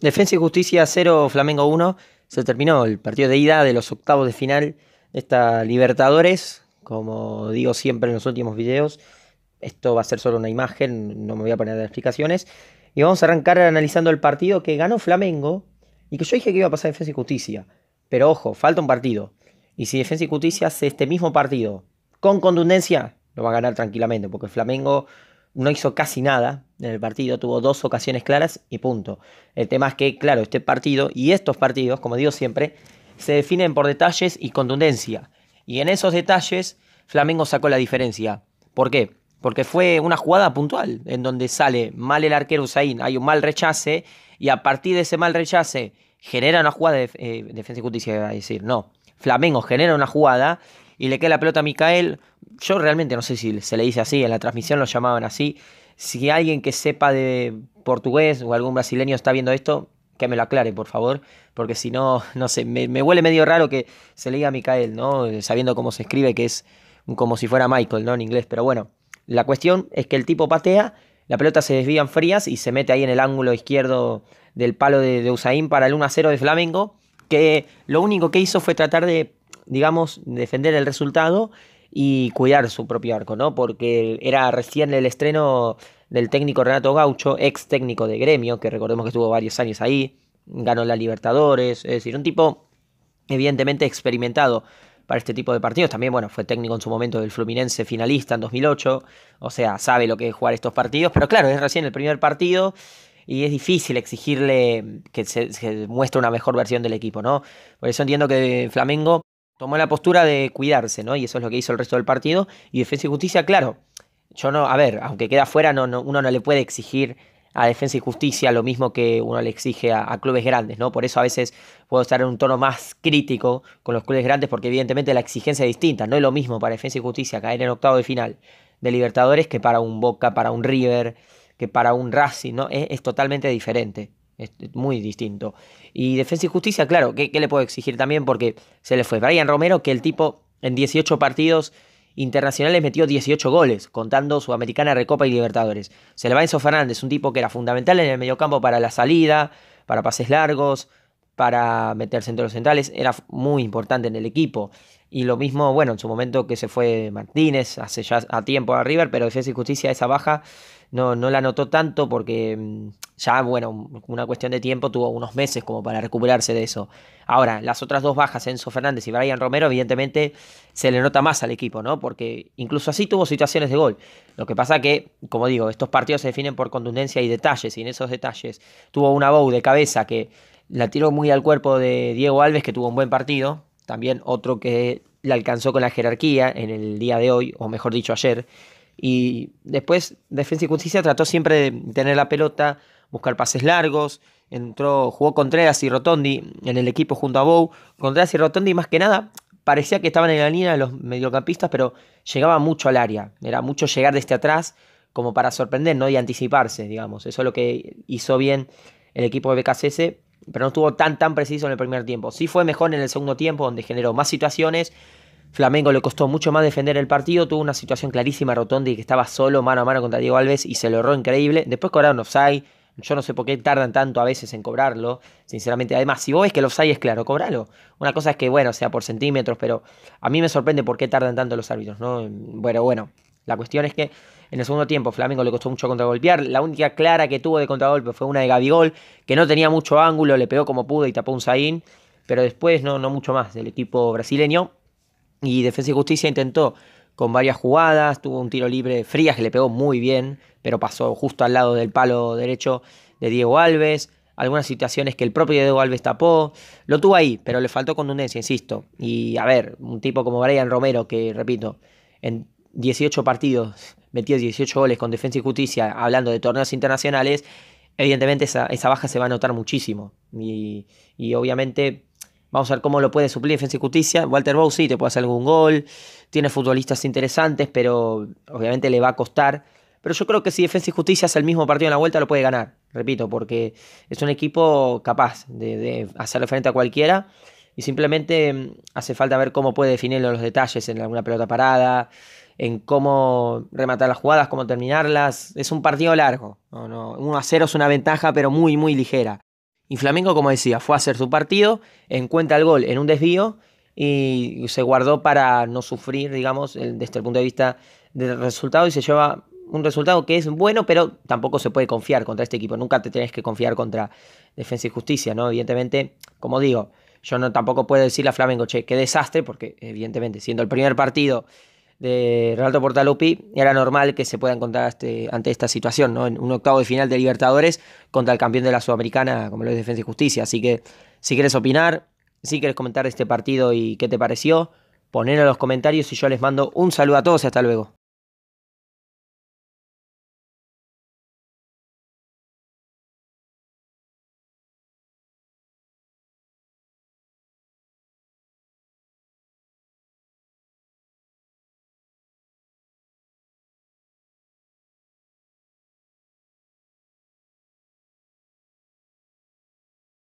Defensa y Justicia 0, Flamengo 1. Se terminó el partido de ida de los octavos de final de esta Libertadores. Como digo siempre en los últimos videos, esto va a ser solo una imagen, no me voy a poner de explicaciones. Y vamos a arrancar analizando el partido que ganó Flamengo y que yo dije que iba a pasar Defensa y Justicia. Pero ojo, falta un partido. Y si Defensa y Justicia hace este mismo partido con contundencia, lo va a ganar tranquilamente, porque Flamengo no hizo casi nada en el partido, tuvo dos ocasiones claras y punto. El tema es que, claro, este partido y estos partidos, como digo siempre, se definen por detalles y contundencia. Y en esos detalles, Flamengo sacó la diferencia. ¿Por qué? Porque fue una jugada puntual, en donde sale mal el arquero Usain, hay un mal rechace, y a partir de ese mal rechace genera una jugada de eh, defensa y justicia, a decir, no. Flamengo genera una jugada y le queda la pelota a Micael. Yo realmente no sé si se le dice así, en la transmisión lo llamaban así. Si alguien que sepa de portugués o algún brasileño está viendo esto, que me lo aclare, por favor, porque si no, no sé, me, huele medio raro que se le diga Micael, ¿no? Sabiendo cómo se escribe, que es como si fuera Michael, ¿no? En inglés, pero bueno. La cuestión es que el tipo patea, la pelota se desvía en frías y se mete ahí en el ángulo izquierdo del palo de, de Usain para el 1-0 de Flamengo, que lo único que hizo fue tratar de digamos, defender el resultado y cuidar su propio arco, ¿no? Porque era recién el estreno del técnico Renato Gaucho, ex técnico de gremio, que recordemos que estuvo varios años ahí, ganó la Libertadores, es decir, un tipo evidentemente experimentado para este tipo de partidos. También, bueno, fue técnico en su momento del Fluminense finalista en 2008, o sea, sabe lo que es jugar estos partidos, pero claro, es recién el primer partido y es difícil exigirle que se, se muestre una mejor versión del equipo, ¿no? Por eso entiendo que Flamengo tomó la postura de cuidarse, ¿no? Y eso es lo que hizo el resto del partido. Y Defensa y Justicia, claro, yo no, a ver, aunque queda fuera, no, uno no le puede exigir a Defensa y Justicia lo mismo que uno le exige a, clubes grandes, ¿no? Por eso a veces puedo estar en un tono más crítico con los clubes grandes, porque evidentemente la exigencia es distinta, no es lo mismo para Defensa y Justicia caer en octavo de final de Libertadores que para un Boca, para un River, que para un Racing, ¿no? es totalmente diferente. Es muy distinto. Y Defensa y Justicia, claro, ¿qué, le puedo exigir también? Porque se le fue Brian Romero, que el tipo en 18 partidos internacionales metió 18 goles, contando su americana Recopa y Libertadores. Se le va Enzo Fernández, un tipo que era fundamental en el mediocampo para la salida, para pases largos, para meterse entre los centrales, era muy importante en el equipo. Y lo mismo, bueno, en su momento que se fue Martínez, hace ya a tiempo a River, pero Defensa y Justicia esa baja no, no la notó tanto porque mm, ya, bueno, una cuestión de tiempo tuvo unos meses como para recuperarse de eso. Ahora, las otras dos bajas, Enzo Fernández y Brian Romero, evidentemente se le nota más al equipo, ¿no? Porque incluso así tuvo situaciones de gol. Lo que pasa que, como digo, estos partidos se definen por contundencia y detalles, y en esos detalles tuvo una bow de cabeza que la tiró muy al cuerpo de Diego Alves, que tuvo un buen partido. También otro que la alcanzó con la jerarquía en el día de hoy, o mejor dicho, ayer. Y después Defensa y Justicia trató siempre de tener la pelota, buscar pases largos. Entró, jugó Contreras y Rotondi en el equipo junto a Bou. Contreras y Rotondi, más que nada, parecía que estaban en la línea de los mediocampistas, pero llegaba mucho al área. Era mucho llegar desde atrás como para sorprender, ¿no? Y anticiparse, digamos. Eso es lo que hizo bien el equipo de BKCS pero no estuvo tan tan preciso en el primer tiempo. Sí fue mejor en el segundo tiempo, donde generó más situaciones. Flamengo le costó mucho más defender el partido, tuvo una situación clarísima y que estaba solo mano a mano contra Diego Alves y se lo erró increíble. Después cobraron offside, yo no sé por qué tardan tanto a veces en cobrarlo, sinceramente. Además, si vos ves que el offside es claro, cobralo. Una cosa es que, bueno, sea por centímetros, pero a mí me sorprende por qué tardan tanto los árbitros, ¿no? Bueno, bueno, la cuestión es que en el segundo tiempo. Flamengo le costó mucho contragolpear. La única clara que tuvo de contragolpe fue una de Gabigol, que no tenía mucho ángulo, le pegó como pudo y tapó un Zain. Pero después no, no mucho más del equipo brasileño. Y Defensa y Justicia intentó con varias jugadas. Tuvo un tiro libre de Frías que le pegó muy bien, pero pasó justo al lado del palo derecho de Diego Alves. Algunas situaciones que el propio Diego Alves tapó. Lo tuvo ahí, pero le faltó contundencia, insisto. Y a ver, un tipo como Brian Romero, que repito, en 18 partidos metía 18 goles con Defensa y Justicia, hablando de torneos internacionales, evidentemente esa, baja se va a notar muchísimo. Y, y, obviamente vamos a ver cómo lo puede suplir Defensa y Justicia. Walter Bow sí, te puede hacer algún gol, tiene futbolistas interesantes, pero obviamente le va a costar. Pero yo creo que si Defensa y Justicia hace el mismo partido en la vuelta, lo puede ganar, repito, porque es un equipo capaz de, de hacerle frente a cualquiera. Y simplemente mm, hace falta ver cómo puede definirlo los detalles en alguna pelota parada, en cómo rematar las jugadas, cómo terminarlas. Es un partido largo. Un a 0 es una ventaja, pero muy, muy ligera. Y Flamengo, como decía, fue a hacer su partido, encuentra el gol en un desvío y se guardó para no sufrir, digamos, desde el punto de vista del resultado y se lleva un resultado que es bueno, pero tampoco se puede confiar contra este equipo. Nunca te tenés que confiar contra Defensa y Justicia, ¿no? Evidentemente, como digo, yo no tampoco puedo decirle a Flamengo, che, qué desastre, porque evidentemente, siendo el primer partido de Renato Portalupi, era normal que se pueda encontrar este, ante esta situación, ¿no? En un octavo de final de Libertadores contra el campeón de la Sudamericana, como lo es Defensa y Justicia. Así que, si quieres opinar, si quieres comentar este partido y qué te pareció, ponelo en los comentarios y yo les mando un saludo a todos y hasta luego.